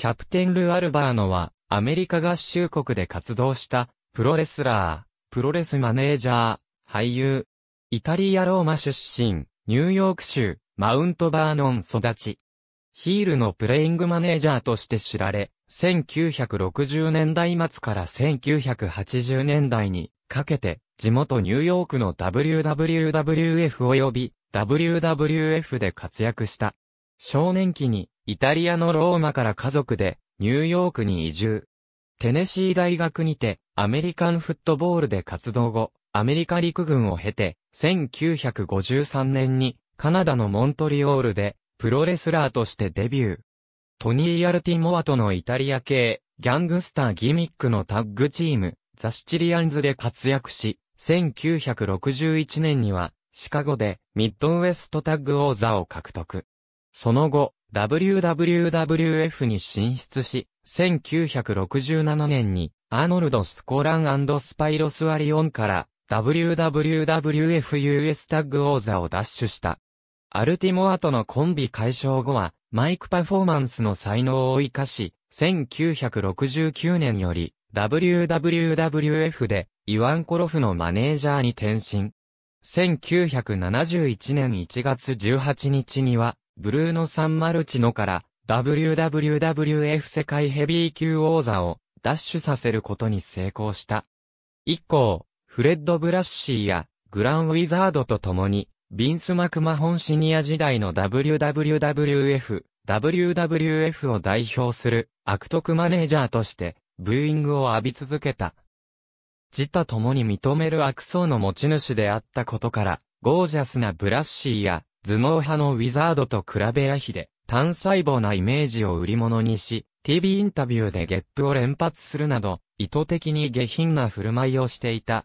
キャプテン・ル・アルバーノは、アメリカ合衆国で活動した、プロレスラー、プロレスマネージャー、俳優、イタリア・ローマ出身、ニューヨーク州、マウント・バーノン育ち。ヒールのプレイングマネージャーとして知られ、1960年代末から1980年代にかけて、地元ニューヨークの WWWF 及び WWF で活躍した。少年期にイタリアのローマから家族でニューヨークに移住。テネシー大学にてアメリカンフットボールで活動後、アメリカ陸軍を経て1953年にカナダのモントリオールでプロレスラーとしてデビュー。トニー・アルティモアとのイタリア系ギャングスターギミックのタッグチームザ・シチリアンズで活躍し、1961年にはシカゴでミッドウェストタッグ王座を獲得。その後、WWF に進出し、1967年にアーノルド・スコランスパイロス・アリオンから WWWFUS タッグ王座を奪取した。アルティモアとのコンビ解消後は、マイクパフォーマンスの才能を生かし、1969年より WWWF でイワンコロフのマネージャーに転身。1971年1月18日にはブルーノ・サンマルチノから WWF 世界ヘビー級王座をダッシュさせることに成功した。以降、フレッド・ブラッシーやグラン・ウィザードと共に、ビンス・マクマホンシニア時代の WWWF、WWF を代表する悪徳マネージャーとしてブーイングを浴び続けた。自他共に認める悪僧の持ち主であったことから、ゴージャスなブラッシーや頭脳派のウィザードと比べやひで、単細胞なイメージを売り物にし、TV インタビューでゲップを連発するなど、意図的に下品な振る舞いをしていた。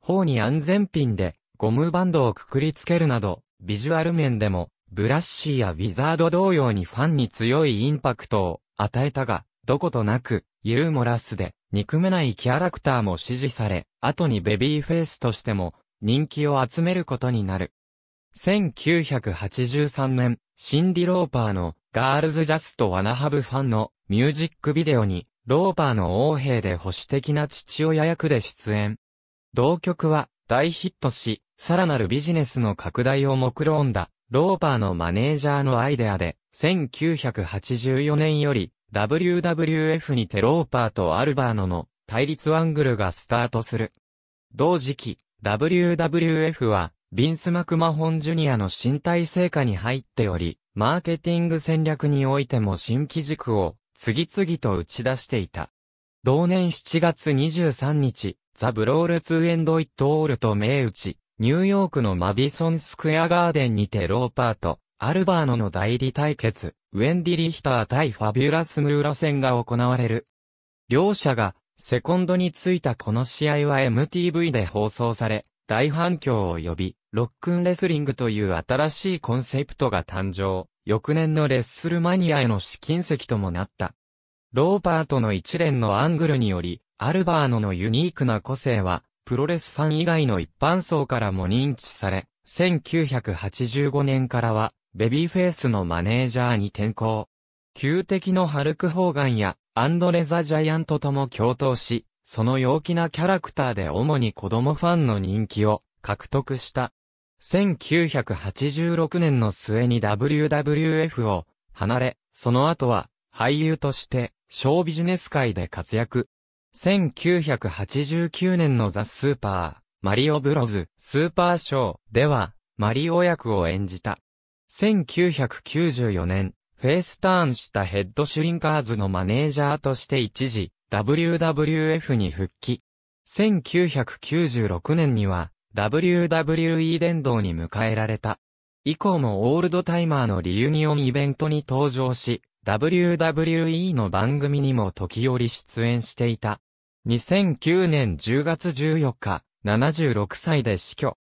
頬に安全ピンで、ゴムバンドをくくりつけるなど、ビジュアル面でも、ブラッシーやウィザード同様にファンに強いインパクトを与えたが、どことなく、ユーモラスで、憎めないキャラクターも支持され、後にベビーフェイスとしても、人気を集めることになる。1983年、シンディ・ローパーのガールズ・ジャスト・ワナハブ・ファンのミュージックビデオに、ローパーの王兵で保守的な父親役で出演。同曲は大ヒットし、さらなるビジネスの拡大を目論んだ、ローパーのマネージャーのアイデアで、1984年より WWF にてローパーとアルバーノの対立アングルがスタートする。同時期、WWF はビンス・マクマホン・ジュニアの身体成果に入っており、マーケティング戦略においても新規軸を次々と打ち出していた。同年7月23日、ザ・ブロール・ツー・エンド・イット・オールと名打ち、ニューヨークのマディソン・スクエア・ガーデンにてローパーと、アルバーノの代理対決、ウェンディ・リヒター対ファビュラス・ムーラ戦が行われる。両者が、セコンドについたこの試合は MTV で放送され、大反響を呼び、ロックンレスリングという新しいコンセプトが誕生、翌年のレッスルマニアへの試金石ともなった。ローパートの一連のアングルにより、アルバーノのユニークな個性は、プロレスファン以外の一般層からも認知され、1985年からは、ベビーフェイスのマネージャーに転向。旧敵のハルク・ホーガンや、アンドレ・ザ・ジャイアントとも共闘し、その陽気なキャラクターで主に子供ファンの人気を獲得した。1986年の末に WWF を離れ、その後は俳優として小ビジネス界で活躍。1989年のザ・スーパー、マリオブロズ、スーパーショーでは、マリオ役を演じた。1994年、フェイスターンしたヘッドシュリンカーズのマネージャーとして一時、WWF に復帰。1996年には、WWE 殿堂に迎えられた。以降もオールドタイマーのリユニオンイベントに登場し、WWE の番組にも時折出演していた。2009年10月14日、76歳で死去。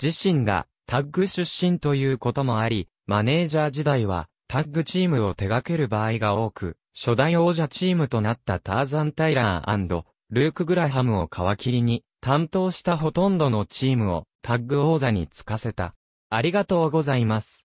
自身がタッグ出身ということもあり、マネージャー時代はタッグチームを手掛ける場合が多く、初代王者チームとなったターザン・タイラールーク・グラハムを皮切りに、担当したほとんどのチームをタッグ王座につかせた。ありがとうございます。